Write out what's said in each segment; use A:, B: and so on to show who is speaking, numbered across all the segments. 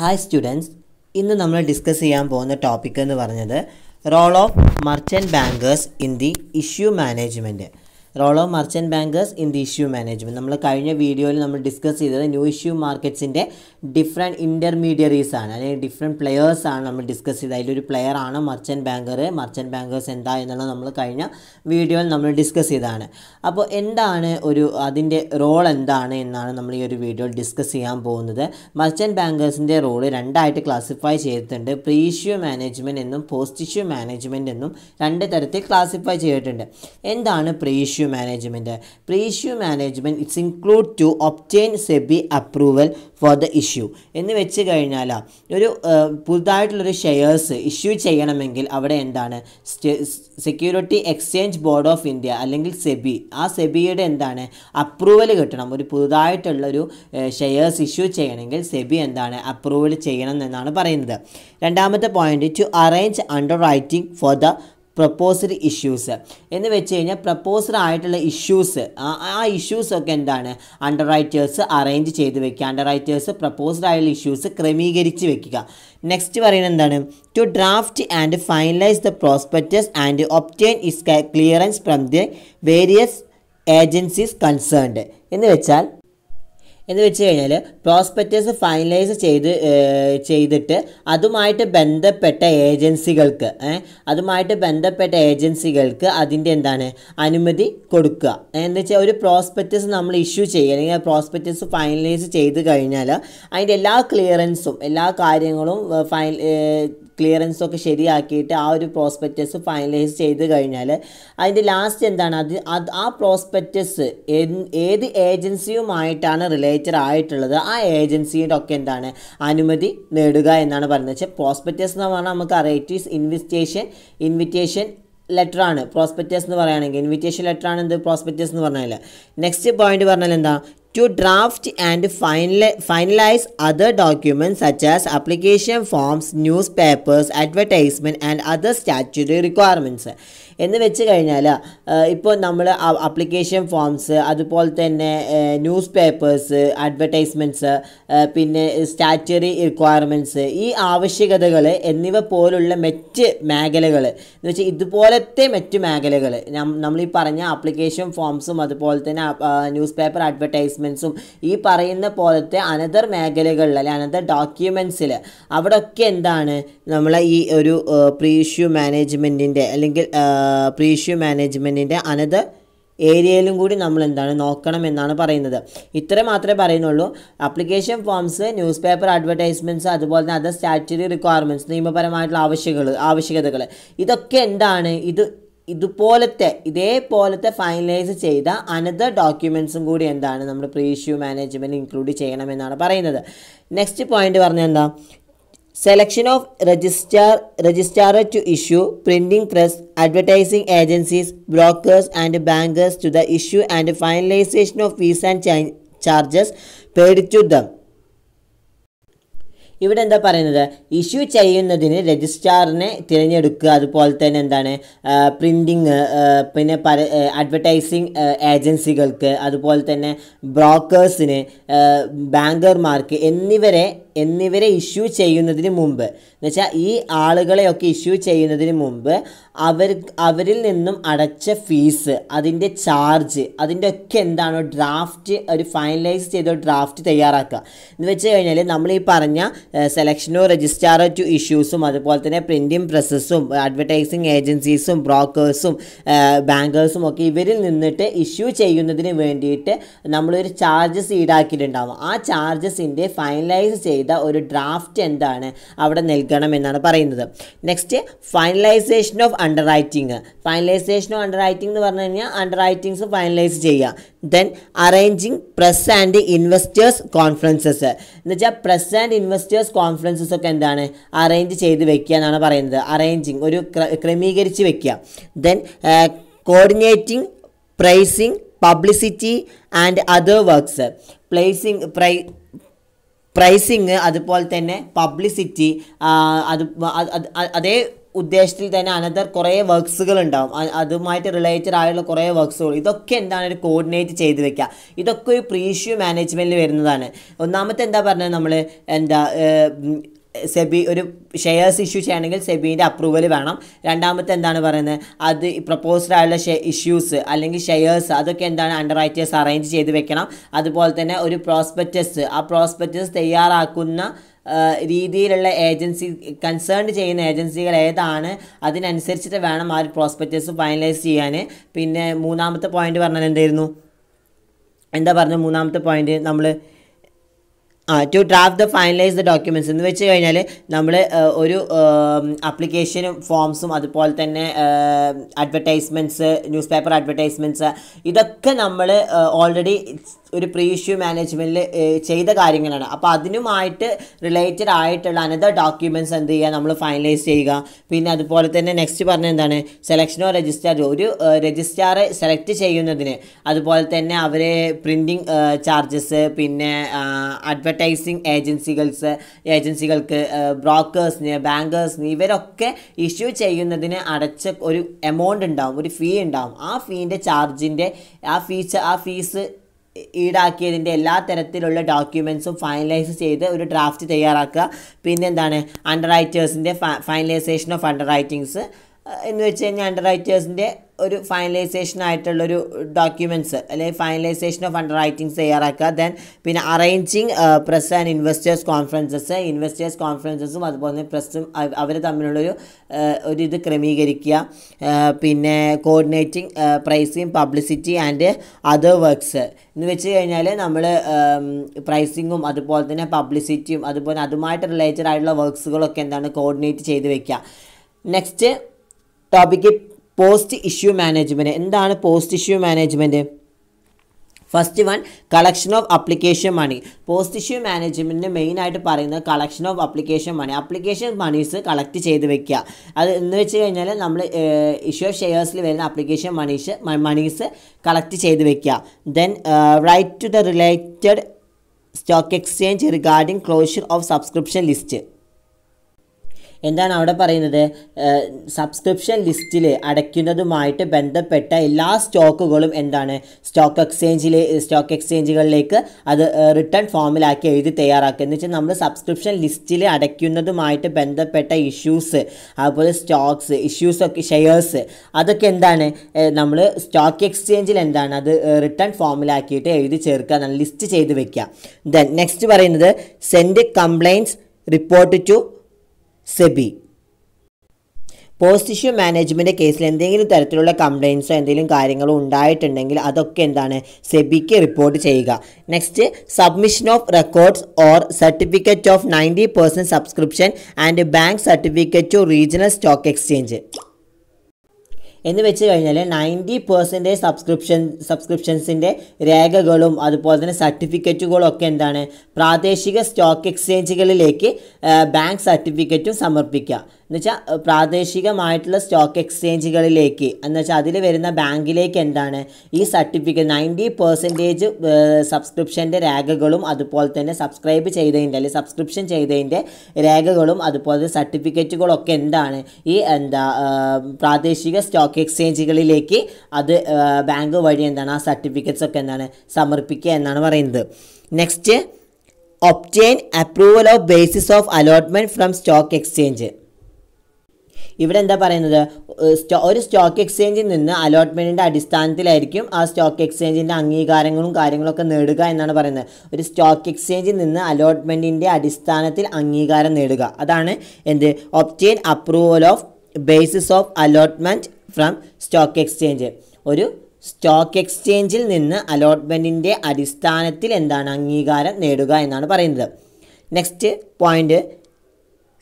A: Hi students ഇന്ന് നമ്മൾ discuss ചെയ്യാൻ പോകുന്ന ടോപ്പിക് എന്ന് പറഞ്ഞത് role of merchant bankers in the issue management role of merchant bankers in the issue management നമ്മൾ കഴിഞ്ഞ വീഡിയോയിൽ നമ്മൾ ഡിസ്കസ് ചെയ്തത് ന്യൂ ഇഷ്യൂ മാർക്കറ്റ്സിൻ്റെ ഡിഫറെൻറ്റ് ഇൻ്റർമീഡിയറീസ് ആണ് അല്ലെങ്കിൽ ഡിഫറെൻറ്റ് പ്ലെയേഴ്സ് ആണ് നമ്മൾ ഡിസ്കസ് ചെയ്തത് അതിലൊരു പ്ലെയർ ആണ് മർച്ചൻറ്റ് ബാങ്കർ മർച്ചൻറ്റ് ബാങ്കേഴ്സ് എന്താ എന്നുള്ളത് നമ്മൾ കഴിഞ്ഞ വീഡിയോയിൽ നമ്മൾ ഡിസ്കസ് ചെയ്തതാണ് അപ്പോൾ എന്താണ് ഒരു അതിൻ്റെ റോൾ എന്താണ് എന്നാണ് നമ്മൾ ഈ ഒരു വീഡിയോയിൽ ഡിസ്കസ് ചെയ്യാൻ പോകുന്നത് മർച്ചൻറ്റ് ബാങ്കേഴ്സിൻ്റെ റോൾ രണ്ടായിട്ട് ക്ലാസിഫൈ ചെയ്തിട്ടുണ്ട് പ്രീ ഇഷ്യൂ മാനേജ്മെൻറ്റ് എന്നും പോസ്റ്റ് ഇഷ്യൂ മാനേജ്മെൻറ്റ് എന്നും രണ്ട് തരത്തിൽ ക്ലാസിഫൈ ചെയ്തിട്ടുണ്ട് എന്താണ് pre issue management pre issue management it's include to obtain SEBI approval for the issue എന്ന് വെച്ച് കഴിഞ്ഞാൽ ഒരു പുതുതായിട്ടുള്ളൊരു ഷെയർസ് ഇഷ്യൂ ചെയ്യണമെങ്കിൽ അവിടെ എന്താണ് security exchange board of India അല്ലെങ്കിൽ സെബി ആ സെബിയുടെ എന്താണ് അപ്രൂവൽ കിട്ടണം ഒരു പുതുതായിട്ടുള്ളൊരു ഷെയർസ് ഇഷ്യൂ ചെയ്യണമെങ്കിൽ സെബി എന്താണ് അപ്രൂവൽ ചെയ്യണം എന്നാണ് പറയുന്നത് രണ്ടാമത്തെ point to arrange underwriting for the proposed issues എന്ന് വെച്ച് കഴിഞ്ഞാൽ പ്രപ്പോസ്ഡ് ആയിട്ടുള്ള ഇഷ്യൂസ് ആ ഇഷ്യൂസ് ഒക്കെ എന്താണ് അണ്ടർ റൈറ്റേഴ്സ് അറേഞ്ച് ചെയ്ത് വെക്കുക അണ്ടർ റൈറ്റേഴ്സ് പ്രപ്പോസ്ഡ് ആയിട്ടുള്ള ഇഷ്യൂസ് ക്രമീകരിച്ച് വെക്കുക നെക്സ്റ്റ് പറയുന്നത് എന്താണ് to draft and finalise the prospectus and obtain is clearance from the various agencies concerned എന്ന് വെച്ചാൽ എന്ന് വെച്ച് കഴിഞ്ഞാൽ പ്രോസ്പെക്റ്റസ് ഫൈനലൈസ് ചെയ്ത് ചെയ്തിട്ട് അതുമായിട്ട് ബന്ധപ്പെട്ട ഏജൻസികൾക്ക് അതുമായിട്ട് ബന്ധപ്പെട്ട ഏജൻസികൾക്ക് അതിൻ്റെ എന്താണ് അനുമതി കൊടുക്കുക എന്ന് വെച്ചാൽ ഒരു പ്രോസ്പെക്റ്റസ് നമ്മൾ ഇഷ്യൂ ചെയ്യുക അല്ലെങ്കിൽ പ്രോസ്പെക്റ്റസ് ഫൈനലൈസ് ചെയ്ത് കഴിഞ്ഞാൽ അതിൻ്റെ എല്ലാ ക്ലിയറൻസും എല്ലാ കാര്യങ്ങളും ഫൈൻ ക്ലിയറൻസൊക്കെ ശരിയാക്കിയിട്ട് ആ ഒരു പ്രോസ്പെക്റ്റസ് ഫൈനലൈസ് ചെയ്ത് കഴിഞ്ഞാൽ അതിൻ്റെ ലാസ്റ്റ് എന്താണ് അത് അത് ആ പ്രോസ്പെക്റ്റസ് ഏത് ഏജൻസിയുമായിട്ടാണ് റിലേറ്റഡ് ആയിട്ടുള്ളത് ആ ഏജൻസിയുടെ ഒക്കെ എന്താണ് അനുമതി നേടുക എന്നാണ് പറയുന്നത് പക്ഷേ പ്രോസ്പെക്റ്റസ് എന്ന് പറഞ്ഞാൽ നമുക്ക് അറിയാം ഇറ്റ് ഈസ് ഇൻവിറ്റേഷൻ ലെറ്റർ ആണ് പ്രോസ്പെക്റ്റസ് എന്ന് പറയുകയാണെങ്കിൽ ഇൻവിറ്റേഷൻ ലെറ്റർ ആണ് എന്ത് പ്രോസ്പെക്റ്റസ് എന്ന് പറഞ്ഞാൽ നെക്സ്റ്റ് പോയിന്റ് പറഞ്ഞാൽ എന്താ to to and finalise other document such such as application forms, newspapers, advertisement and other statutory requirements. എന്ന് വെച്ച് കഴിഞ്ഞാൽ ഇപ്പോൾ നമ്മൾ അപ്ലിക്കേഷൻ ഫോംസ് അതുപോലെ തന്നെ ന്യൂസ് പേപ്പേഴ്സ് അഡ്വർടൈസ്മെൻറ്റ്സ് പിന്നെ സ്റ്റാറ്ററി റിക്വയർമെൻറ്റ്സ് ഈ ആവശ്യകതകൾ എന്നിവ പോലുള്ള മറ്റ് മേഖലകൾ എന്ന് വെച്ചാൽ ഇതുപോലത്തെ മറ്റ് മേഖലകൾ നമ്മൾ ഈ പറഞ്ഞ അപ്ലിക്കേഷൻ ഫോംസും അതുപോലെ തന്നെ ന്യൂസ് പേപ്പർ അഡ്വർടൈസ്മെൻറ്റ് അസസ്മെൻറ്റ്സും ഈ പറയുന്ന പോലത്തെ അനദർ മേഖലകളിൽ അല്ലെ അനദർ ഡോക്യുമെൻറ്റ്സിൽ അവിടെയൊക്കെ എന്താണ് നമ്മളെ ഈ ഒരു പ്രീ ഇഷ്യൂ മാനേജ്മെൻറ്റിൻ്റെ അല്ലെങ്കിൽ പ്രീ ഇഷ്യൂ മാനേജ്മെൻറ്റിൻ്റെ അനദർ ഏരിയയിലും കൂടി നമ്മൾ എന്താണ് നോക്കണം എന്നാണ് പറയുന്നത് ഇത്ര മാത്രമേ പറയുന്നുള്ളൂ application forms newspaper advertisements അതുപോലെ തന്നെ അതർ സ്റ്റാറ്ററി റിക്വയർമെൻറ്റ്സ് നിയമപരമായിട്ടുള്ള ആവശ്യങ്ങൾ ആവശ്യകതകൾ ഇതൊക്കെ എന്താണ് ഇത് ഇതുപോലത്തെ ഇതേപോലത്തെ ഫൈനലൈസ് ചെയ്ത അനദർ ഡോക്യുമെൻസും കൂടി എന്താണ് നമ്മുടെ പ്രീ ഇഷ്യൂ മാനേജ്മെൻറ്റ് ഇൻക്ലൂഡ് ചെയ്യണമെന്നാണ് പറയുന്നത് നെക്സ്റ്റ് പോയിന്റ് പറഞ്ഞ എന്താ selection of registrar registrar to issue printing press advertising agencies brokers and bankers to the issue and finalisation of fees and charges പേടിച്ചു ദം ഇവിടെ എന്താ പറയുന്നത് ഇഷ്യൂ ചെയ്യുന്നതിന് രജിസ്ട്രാറിനെ തിരഞ്ഞെടുക്കുക അതുപോലെ തന്നെ എന്താണ് പ്രിൻറ്റിങ് പിന്നെ പല അഡ്വർടൈസിങ് ഏജൻസികൾക്ക് അതുപോലെ തന്നെ ബ്രോക്കേഴ്സിന് ബാങ്കർമാർക്ക് എന്നിവരെ എന്നിവരെ ഇഷ്യൂ ചെയ്യുന്നതിന് മുമ്പ് എന്നുവെച്ചാൽ ഈ ആളുകളെയൊക്കെ ഇഷ്യൂ ചെയ്യുന്നതിന് മുമ്പ് അവർ അവരിൽ നിന്നും അടച്ച ഫീസ് അതിൻ്റെ ചാർജ് അതിൻ്റെ ഒക്കെ എന്താണോ ഡ്രാഫ്റ്റ് ഒരു ഫൈനലൈസ് ചെയ്ത ഡ്രാഫ്റ്റ് തയ്യാറാക്കുക എന്ന് വെച്ച് കഴിഞ്ഞാൽ നമ്മൾ ഈ പറഞ്ഞ സെലക്ഷനോ രജിസ്ട്രാറോ ടു ഇഷ്യൂസും അതുപോലെ തന്നെ പ്രിൻറ്റിംഗ് പ്രസസ്സും അഡ്വർടൈസിങ് ഏജൻസീസും ബ്രോക്കേഴ്സും ബാങ്കേഴ്സും ഒക്കെ ഇവരിൽ നിന്നിട്ട് ഇഷ്യൂ ചെയ്യുന്നതിന് വേണ്ടിയിട്ട് നമ്മളൊരു ചാർജസ് ഈടാക്കിയിട്ടുണ്ടാവും ആ ചാർജസിൻ്റെ ഫൈനലൈസ് ചെയ്ത ഒരു ഡ്രാഫ്റ്റ് എന്താണ് അവിടെ നൽകണം എന്നാണ് പറയുന്നത് next finalisation of underwriting finalisation of underwriting എന്ന് പറഞ്ഞു കഴിഞ്ഞാൽ അണ്ടർ റൈറ്റിംഗ്സ് ഫൈനലൈസ് ചെയ്യുക then arranging press and investors conferences എന്ന് വെച്ചാൽ പ്രസ് ആൻഡ് ഇൻവെസ്റ്റേഴ്സ് കോൺഫറൻസസ് ഒക്കെ എന്താണ് അറേഞ്ച് ചെയ്ത് വെക്കുക എന്നാണ് പറയുന്നത് അറേഞ്ചിങ് ഒരു ക്രമീകരിച്ച് വെക്കുക then coordinating pricing publicity and other works placing പ്രൈ പ്രൈസിങ് അതുപോലെ തന്നെ പബ്ലിസിറ്റി അത് അതേ ഉദ്ദേശത്തിൽ തന്നെ അനദർ കുറേ വർക്ക്സുകൾ ഉണ്ടാവും അതുമായിട്ട് റിലേറ്റഡ് ആയുള്ള കുറേ വർക്ക്സുകൾ ഇതൊക്കെ എന്താണ് ഒരു കോർഡിനേറ്റ് ചെയ്ത് വെക്കുക ഇതൊക്കെ ഒരു പ്രീഷ്യൂ മാനേജ്മെൻറ്റിൽ വരുന്നതാണ് ഒന്നാമത്തെ എന്താ പറഞ്ഞത് നമ്മൾ എന്താ സെബി ഒരു ഷെയർസ് ഇഷ്യൂ ചെയ്യണമെങ്കിൽ സെബിൻ്റെ അപ്രൂവൽ വേണം രണ്ടാമത്തെ എന്താണ് പറയുന്നത് അത് പ്രപ്പോസ്ഡ് ആയുള്ള ഇഷ്യൂസ് അല്ലെങ്കിൽ ഷെയർസ് അതൊക്കെ എന്താണ് അണ്ടർ റൈറ്റേഴ്സ് അറേഞ്ച് ചെയ്ത് വെക്കണം അതുപോലെ തന്നെ ഒരു പ്രോസ്പെക്റ്റസ് ആ പ്രോസ്പെക്റ്റസ് തയ്യാറാക്കുന്ന രീതിയിലുള്ള ഏജൻസി കൺസേൺ ചെയ്യുന്ന ഏജൻസികൾ ഏതാണ് അതിനനുസരിച്ചിട്ട് വേണം ആ ഒരു പ്രോസ്പെക്റ്റസ് ഫൈനലൈസ് ചെയ്യാൻ പിന്നെ മൂന്നാമത്തെ പോയിന്റ് പറഞ്ഞാൽ എന്തായിരുന്നു എന്താ പറഞ്ഞ മൂന്നാമത്തെ പോയിന്റ് നമ്മൾ ആ to draft the finalise the documents എന്ന് വെച്ച് കഴിഞ്ഞാൽ നമ്മൾ ഒരു അപ്ലിക്കേഷനും ഫോംസും അതുപോലെ തന്നെ അഡ്വർടൈസ്മെൻറ്റ്സ് ന്യൂസ് പേപ്പർ അഡ്വർടൈസ്മെൻറ്റ്സ് ഇതൊക്കെ നമ്മൾ ഓൾറെഡി ഒരു പ്രീ ഇഷ്യൂ മാനേജ്മെൻറ്റിൽ ചെയ്ത കാര്യങ്ങളാണ് അപ്പോൾ അതിനുമായിട്ട് റിലേറ്റഡ് ആയിട്ടുള്ള അനദർ ഡോക്യുമെൻറ്റ്സ് എന്ത് ചെയ്യുക നമ്മൾ ഫൈനലൈസ് ചെയ്യുക പിന്നെ അതുപോലെ തന്നെ നെക്സ്റ്റ് പറഞ്ഞ എന്താണ് സെലക്ഷനോ രജിസ്ട്രാറോ ഒരു രജിസ്ട്രാറെ സെലക്ട് ചെയ്യുന്നതിന് അതുപോലെ തന്നെ അവർ പ്രിൻറ്റിങ് ചാർജസ് പിന്നെ അഡ്വർടൈസിങ് ഏജൻസികൾസ് ഏജൻസികൾക്ക് ബ്രോക്കേഴ്സിന് ബാങ്കേഴ്സിന് ഇവരൊക്കെ ഇഷ്യൂ ചെയ്യുന്നതിന് അടച്ച ഒരു എമൗണ്ട് ഉണ്ടാവും ഒരു ഫീ ഉണ്ടാവും ആ ഫീൻ്റെ ചാർജിൻ്റെ ആ ഫീ ആ ഫീസ് ഈടാക്കിയതിൻ്റെ എല്ലാ തരത്തിലുള്ള ഡോക്യുമെൻസും ഫൈനലൈസ് ചെയ്ത് ഒരു ഡ്രാഫ്റ്റ് തയ്യാറാക്കുക പിന്നെന്താണ് അണ്ടർ റൈറ്റേഴ്സിൻ്റെ ഫൈനലൈസേഷൻ ഓഫ് അണ്ടർ റൈറ്റിങ്സ് എന്ന് വെച്ച് കഴിഞ്ഞാൽ അണ്ടർ റൈറ്റേഴ്സിൻ്റെ ഒരു ഫൈനലൈസേഷൻ ആയിട്ടുള്ളൊരു ഡോക്യുമെൻറ്റ്സ് അല്ലെങ്കിൽ ഫൈനലൈസേഷൻ ഓഫ് അണ്ടർ റൈറ്റിംഗ്സ് തയ്യാറാക്കുക ദെൻ പിന്നെ arranging press and investors conferences investors കോൺഫറൻസസും അതുപോലെ തന്നെ പ്രസ്സും അവർ തമ്മിലുള്ളൊരു uh, ഒരു ഇത് ക്രമീകരിക്കുക uh, പിന്നെ coordinating pricing publicity and other works എന്ന് വെച്ച് കഴിഞ്ഞാൽ നമ്മൾ പ്രൈസിങ്ങും um, അതുപോലെ തന്നെ പബ്ലിസിറ്റിയും അതുപോലെ അതുമായിട്ട് റിലേറ്റഡ് ആയിട്ടുള്ള വർക്ക്സുകളൊക്കെ എന്താണ് കോർഡിനേറ്റ് ചെയ്ത് വെക്കുക next topic post issue management എന്താണ് post issue management first one collection of application money post issue മാനേജ്മെൻറ്റിന് മെയിനായിട്ട് പറയുന്നത് collection of application money application monies collect ചെയ്ത് വെക്കുക അത് എന്ന് വെച്ച് കഴിഞ്ഞാൽ നമ്മൾ ഇഷ്യൂ ഓഫ് ഷെയർസിൽ വരുന്ന അപ്ലിക്കേഷൻ മണീസ് മണീസ് കളക്ട് ചെയ്ത് വെക്കുക then write to the related stock exchange regarding closure of subscription list എന്താണ് അവിടെ പറയുന്നത് സബ്സ്ക്രിപ്ഷൻ ലിസ്റ്റിൽ അടയ്ക്കുന്നതുമായിട്ട് ബന്ധപ്പെട്ട എല്ലാ സ്റ്റോക്കുകളും എന്താണ് സ്റ്റോക്ക് എക്സ്ചേഞ്ചിലെ സ്റ്റോക്ക് എക്സ്ചേഞ്ചുകളിലേക്ക് അത് റിട്ടേൺ ഫോമിലാക്കി എഴുതി തയ്യാറാക്കുക എന്ന് വെച്ചാൽ നമ്മൾ സബ്സ്ക്രിപ്ഷൻ ലിസ്റ്റിൽ അടയ്ക്കുന്നതുമായിട്ട് ബന്ധപ്പെട്ട ഇഷ്യൂസ് അതുപോലെ സ്റ്റോക്സ് ഇഷ്യൂസ് ഒക്കെ ഷെയർസ് അതൊക്കെ എന്താണ് നമ്മൾ സ്റ്റോക്ക് എക്സ്ചേഞ്ചിൽ എന്താണ് അത് റിട്ടേൺ ഫോമിലാക്കിയിട്ട് എഴുതി ചേർക്കുക എന്നാണ് ലിസ്റ്റ് ചെയ്ത് വെക്കുക ദെൻ നെക്സ്റ്റ് പറയുന്നത് send complaints report to SEBI post issue management കേസിൽ എന്തെങ്കിലും തരത്തിലുള്ള കംപ്ലയിൻസോ എന്തെങ്കിലും കാര്യങ്ങളോ ഉണ്ടായിട്ടുണ്ടെങ്കിൽ അതൊക്കെ എന്താണ് സെബിക്ക് റിപ്പോർട്ട് ചെയ്യുക next submission of records or certificate of ninety percent subscription and bank certificate to regional stock exchange എന്ന് വെച്ച് കഴിഞ്ഞാൽ നയൻറ്റി പെർസെൻറ്റേജ് സബ്സ്ക്രിപ്ഷൻ സബ്സ്ക്രിപ്ഷൻസിൻ്റെ രേഖകളും അതുപോലെ തന്നെ സർട്ടിഫിക്കറ്റുകളും ഒക്കെ എന്താണ് പ്രാദേശിക സ്റ്റോക്ക് എക്സ്ചേഞ്ചുകളിലേക്ക് ബാങ്ക് സർട്ടിഫിക്കറ്റും സമർപ്പിക്കുക എന്നുവെച്ചാൽ പ്രാദേശികമായിട്ടുള്ള സ്റ്റോക്ക് എക്സ്ചേഞ്ചുകളിലേക്ക് എന്നുവെച്ചാൽ അതിൽ വരുന്ന ബാങ്കിലേക്ക് എന്താണ് ഈ സർട്ടിഫിക്കറ്റ് നയൻറ്റി പെർസെൻറ്റേജ് സബ്സ്ക്രിപ്ഷൻ്റെ രേഖകളും അതുപോലെ തന്നെ സബ്സ്ക്രൈബ് ചെയ്തതിൻ്റെ അല്ലെങ്കിൽ സബ്സ്ക്രിപ്ഷൻ ചെയ്തതിൻ്റെ രേഖകളും അതുപോലെ സർട്ടിഫിക്കറ്റുകളൊക്കെ എന്താണ് ഈ എന്താ പ്രാദേശിക സ്റ്റോക്ക് എക്സ്ചേഞ്ചുകളിലേക്ക് അത് ബാങ്ക് വഴി എന്താണ് ആ സർട്ടിഫിക്കറ്റ്സ് ഒക്കെ എന്താണ് സമർപ്പിക്കുക എന്നാണ് പറയുന്നത് next obtain approval of basis of allotment from stock exchange ഇവിടെ എന്താ പറയുന്നത് ഒരു സ്റ്റോക്ക് എക്സ്ചേഞ്ചിൽ നിന്ന് അലോട്ട്മെൻറ്റിൻ്റെ അടിസ്ഥാനത്തിലായിരിക്കും ആ സ്റ്റോക്ക് എക്സ്ചേഞ്ചിൻ്റെ അംഗീകാരങ്ങളും കാര്യങ്ങളൊക്കെ നേടുക എന്നാണ് പറയുന്നത് ഒരു സ്റ്റോക്ക് എക്സ്ചേഞ്ചിൽ നിന്ന് അലോട്ട്മെൻറ്റിൻ്റെ അടിസ്ഥാനത്തിൽ അംഗീകാരം നേടുക അതാണ് എന്ത് obtain approval of basis of allotment from stock exchange ഒരു സ്റ്റോക്ക് എക്സ്ചേഞ്ചിൽ നിന്ന് അലോട്ട്മെൻറ്റിൻ്റെ അടിസ്ഥാനത്തിൽ എന്താണ് അംഗീകാരം നേടുക എന്നാണ് പറയുന്നത് next point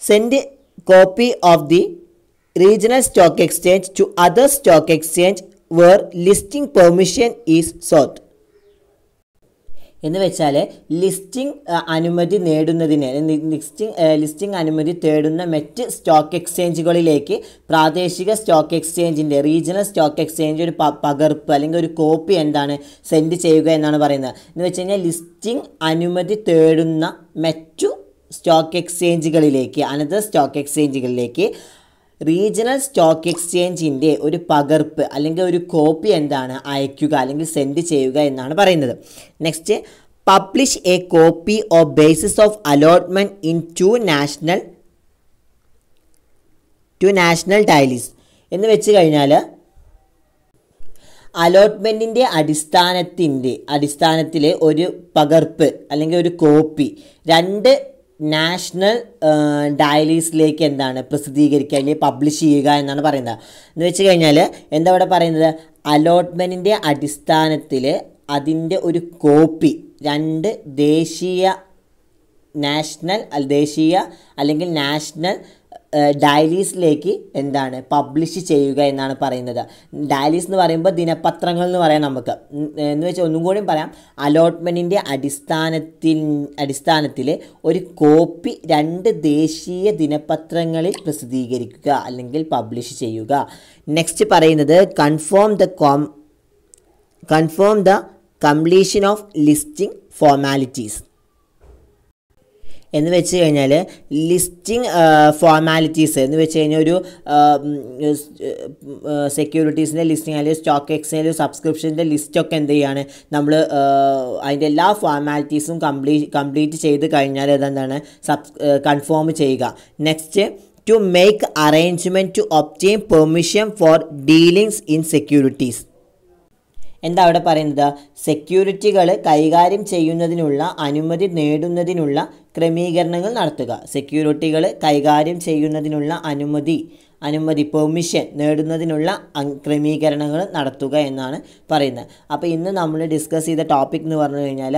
A: send copy of the regional stock exchange to other stock exchange where listing permission is sought എന്ന് വെച്ചാൽ ലിസ്റ്റിംഗ് അനുമതി നേടുന്നതിന് ലിസ്റ്റിംഗ് ലിസ്റ്റിംഗ് അനുമതി തേടുന്ന മറ്റ് സ്റ്റോക്ക് എക്സ്ചേഞ്ചുകളിലേക്ക് പ്രാദേശിക സ്റ്റോക്ക് എക്സ്ചേഞ്ചിൻ്റെ റീജിയണൽ സ്റ്റോക്ക് എക്സ്ചേഞ്ച് ഒരു പകർപ്പ് അല്ലെങ്കിൽ ഒരു കോപ്പി എന്താണ് സെൻഡ് ചെയ്യുക എന്നാണ് പറയുന്നത് എന്ന് വെച്ച് കഴിഞ്ഞാൽ ലിസ്റ്റിംഗ് അനുമതി തേടുന്ന മറ്റു സ്റ്റോക്ക് എക്സ്ചേഞ്ചുകളിലേക്ക് അനദർ സ്റ്റോക്ക് എക്സ്ചേഞ്ചുകളിലേക്ക് റീജിയണൽ സ്റ്റോക്ക് എക്സ്ചേഞ്ചിൻ്റെ ഒരു പകർപ്പ് അല്ലെങ്കിൽ ഒരു കോപ്പി എന്താണ് അയക്കുക അല്ലെങ്കിൽ സെൻഡ് ചെയ്യുക എന്നാണ് പറയുന്നത് next publish a copy of basis of allotment in to national to national dailies എന്ന് വെച്ച് കഴിഞ്ഞാൽ അലോട്ട്മെൻറ്റിൻ്റെ അടിസ്ഥാനത്തിൻ്റെ അടിസ്ഥാനത്തിൽ ഒരു പകർപ്പ് അല്ലെങ്കിൽ ഒരു കോപ്പി രണ്ട് നാഷണൽ ഡയലീസിലേക്ക് എന്താണ് പ്രസിദ്ധീകരിക്കുക അല്ലെങ്കിൽ പബ്ലിഷ് ചെയ്യുക എന്നാണ് പറയുന്നത് എന്ന് വെച്ച് കഴിഞ്ഞാൽ എന്താ ഇവിടെ പറയുന്നത് അലോട്ട്മെൻറ്റിൻ്റെ അടിസ്ഥാനത്തിൽ അതിൻ്റെ ഒരു കോപ്പി രണ്ട് ദേശീയ നാഷണൽ ദേശീയ അല്ലെങ്കിൽ നാഷണൽ ഡയലീസിലേക്ക് എന്താണ് പബ്ലിഷ് ചെയ്യുക എന്നാണ് പറയുന്നത് ഡയലീസ് എന്ന് പറയുമ്പോൾ ദിനപത്രങ്ങൾ എന്ന് പറയാം നമുക്ക് എന്ന് വെച്ചാൽ ഒന്നും കൂടിയും പറയാം അലോട്ട്മെൻറ്റിൻ്റെ അടിസ്ഥാനത്തിൽ അടിസ്ഥാനത്തിൽ ഒരു കോപ്പി രണ്ട് ദേശീയ ദിനപത്രങ്ങളിൽ പ്രസിദ്ധീകരിക്കുക അല്ലെങ്കിൽ പബ്ലിഷ് ചെയ്യുക നെക്സ്റ്റ് പറയുന്നത് കൺഫേം ദ കോം confirm the completion of listing formalities എന്ന് വെച്ച് കഴിഞ്ഞാൽ ലിസ്റ്റിംഗ് ഫോർമാലിറ്റീസ് എന്ന് വെച്ച് കഴിഞ്ഞാൽ ഒരു സെക്യൂരിറ്റീസിൻ്റെ ലിസ്റ്റിംഗ് അല്ലെങ്കിൽ സ്റ്റോക്ക് എക്സ്ചേഞ്ച് സബ്സ്ക്രിപ്ഷൻ്റെ ലിസ്റ്റൊക്കെ എന്ത് ചെയ്യുകയാണ് നമ്മൾ അതിൻ്റെ എല്ലാ ഫോർമാലിറ്റീസും കംപ്ലീറ്റ് കംപ്ലീറ്റ് ചെയ്ത് കഴിഞ്ഞാൽ അതെന്താണ് സബ് കൺഫേം ചെയ്യുക next to make arrangement to obtain permission for dealings in securities എന്താ അവിടെ പറയുന്നത് സെക്യൂരിറ്റികൾ കൈകാര്യം ചെയ്യുന്നതിനുള്ള അനുമതി നേടുന്നതിനുള്ള ക്രമീകരണങ്ങൾ നടത്തുക സെക്യൂരിറ്റികൾ കൈകാര്യം ചെയ്യുന്നതിനുള്ള അനുമതി അനുമതി പെർമിഷൻ നേടുന്നതിനുള്ള ക്രമീകരണങ്ങൾ നടത്തുക എന്നാണ് പറയുന്നത് അപ്പോൾ ഇന്ന് നമ്മൾ ഡിസ്കസ് ചെയ്ത ടോപ്പിക് എന്ന് പറഞ്ഞു കഴിഞ്ഞാൽ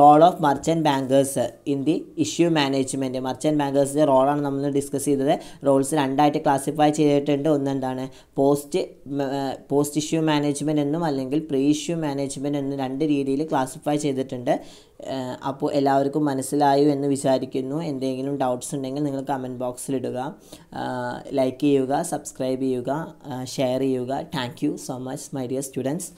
A: role of merchant bankers in the issue management merchant ബാങ്കേഴ്സിൻ്റെ റോളാണ് നമ്മൾ ഡിസ്കസ് ചെയ്തത് റോൾസ് രണ്ടായിട്ട് ക്ലാസിഫൈ ചെയ്തിട്ടുണ്ട് ഒന്നെന്താണ് പോസ്റ്റ് പോസ്റ്റ് ഇഷ്യൂ മാനേജ്മെൻറ്റ് എന്നും അല്ലെങ്കിൽ പ്രീ ഇഷ്യൂ മാനേജ്മെൻറ്റ് എന്നും രണ്ട് രീതിയിൽ ക്ലാസിഫൈ ചെയ്തിട്ടുണ്ട് അപ്പോൾ എല്ലാവർക്കും മനസ്സിലായോ എന്ന് വിചാരിക്കുന്നു എന്തെങ്കിലും ഡൗട്ട്സ് ഉണ്ടെങ്കിൽ നിങ്ങൾ കമൻറ്റ് ബോക്സിലിടുക like like subscribe thank you so much my dear students